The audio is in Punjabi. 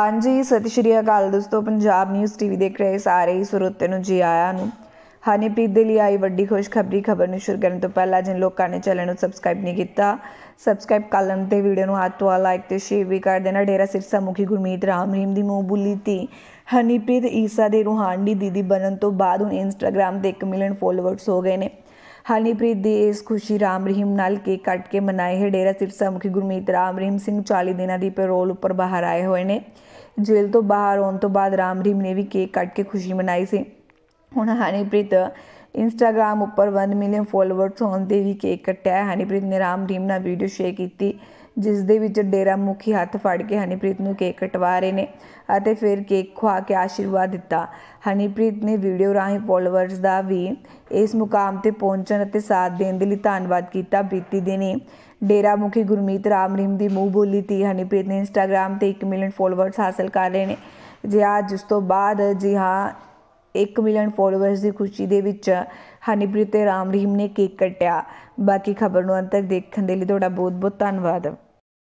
ਹਾਂਜੀ ਸਤਿ ਸ਼੍ਰੀ ਅਕਾਲ ਦੋਸਤੋ ਪੰਜਾਬ ਨਿਊਜ਼ ਟੀਵੀ ਦੇਖ ਰਹੇ ਸਾਰੇ ਹੀ ਸਰੋਤੇ ਨੂੰ ਜੀ ਆਇਆਂ ਨੂੰ ਹਨੀਪ੍ਰੀਤ ਦੇ ਲਈ ਆਈ ਵੱਡੀ ਖੁਸ਼ਖਬਰੀ ਖਬਰ ਨੂੰ ਸ਼ੁਰੂ ਕਰਨ ਤੋਂ ਪਹਿਲਾਂ ਜਿਨ ਲੋਕਾਂ ਨੇ ਚੈਨਲ ਨੂੰ ਸਬਸਕ੍ਰਾਈਬ ਨਹੀਂ ਕੀਤਾ ਸਬਸਕ੍ਰਾਈਬ ਕਰ ਲੈਣ ਤੇ ਵੀਡੀਓ ਨੂੰ ਹੱਥ ਵਾਲਾ ਲਾਈਕ ਤੇ ਸ਼ੇਅਰ ਵੀ ਕਰ ਦੇਣਾ ਡੇਰਾ ਸਿਰਸਾ ਮੁਖੀ ਗੁਰਮੀਤ ਰਾਮ ਰਹੀਮ ਦੀ ਬੁੱਲੀ ਤੀ ਹਨੀਪ੍ਰੀਤ ਈਸਾ ਦੇ ਰੂਹਾਨੀ ਦੀਦੀ ਬਣਨ ਤੋਂ ਬਾਅਦ ਹੁਣ ਇੰਸਟਾਗ੍ਰam ਤੇ 1 ਮਿਲੀਅਨ ਫੋਲੋਅਰਸ ਹੋ ਗਏ ਨੇ ਹਨੀਪ੍ਰੀਤ ਦੀ ਇਸ ਖੁਸ਼ੀ ਰਾਮ ਰਹੀਮ ਨਾਲ ਕੇਕ ਕੱਟ ਕੇ ਮਨਾਏ ਹੈ ਡੇਰਾ ਸਿਰਸਾ ਮੁਖੀ ਗੁਰਮੀਤ ਰਾਮ ਰਹੀਮ ਸਿੰਘ 40 ਦਿਨਾਂ ਦੀ ਪੈਰੋਲ ਉੱਪਰ ਬਾਹਰ ਆਏ ਹੋਏ ਨੇ ਜੇਲ੍ਹ ਤੋਂ ਬਾਹਰ ਆਉਣ ਤੋਂ ਬਾਅਦ ਰਾਮ ਰਹੀਮ ਨੇ ਵੀ ਕੇਕ ਕੱਟ ਕੇ ਖੁਸ਼ੀ ਮਨਾਈ ਸੀ ਹੁਣ ਹਨੀਪ੍ਰੀਤ ਇੰਸਟਾਗ੍ਰam ਉੱਪਰ 1 ਮਿਲੀਅਨ ਫੋਲੋਅਰਸ ਹੋਣ ਦੇ ਵੀ ਕੇਕ ਕੱਟਿਆ ਹਨੀਪ੍ਰੀਤ ਨੇ ਰਾਮ ਰੀਮ ਨਾਲ ਵੀਡੀਓ ਸ਼ੇਅਰ ਕੀਤੀ ਜਿਸ ਦੇ ਵਿੱਚ ਡੇਰਾ ਮੁਖੀ ਹੱਥ ਫੜ ਕੇ ਹਨੀਪ੍ਰੀਤ ਨੂੰ ਕੇਕ ਕਟਵਾ ਰਹੇ ਨੇ ਅਤੇ ਫਿਰ ਕੇਕ ਖਵਾ ਕੇ ਆਸ਼ੀਰਵਾਦ ਦਿੱਤਾ ਹਨੀਪ੍ਰੀਤ ਨੇ ਵੀਡੀਓ ਰਾਹੀਂ ਫੋਲੋਅਰਸ ਦਾ ਵੀ ਇਸ ਮੁਕਾਮ ਤੇ ਪਹੁੰਚਣ ਅਤੇ ਸਾਥ ਦੇਣ ਦੇ ਲਈ ਧੰਨਵਾਦ ਕੀਤਾ ਬੀਤੀ ਦਿਨੀ ਡੇਰਾ ਮੁਖੀ ਗੁਰਮੀਤ ਰਾਮ ਰੀਮ ਦੀ ਮੂੰਹ ਬੋਲੀ ਤੀ ਹਨੀਪ੍ਰੀਤ ਨੇ ਇੰਸਟਾਗ੍ਰam ਤੇ 1 ਮਿਲੀਅਨ ਫੋਲੋਅਰਸ ਹਾਸਲ ਕਰ ਲਏ ਨੇ ਜੇ ਅੱਜ ਉਸ ਤੋਂ ਬਾਅਦ ਜੀ ਹਾਂ 1 ਮਿਲੀਅਨ ਫੋਲੋਅਰਸ ਦੀ ਖੁਸ਼ੀ ਦੇ ਵਿੱਚ ਹਨੀਪ੍ਰੀਤ ਤੇ ਰਾਮ ਰਹੀਮ ਨੇ ਕੇਕ ਕੱਟਿਆ ਬਾਕੀ ਖਬਰ ਨੂੰ ਅੰਤ ਤੱਕ ਦੇਖਣ ਦੇ ਲਈ ਤੁਹਾਡਾ ਬਹੁਤ ਬਹੁਤ ਧੰਨਵਾਦ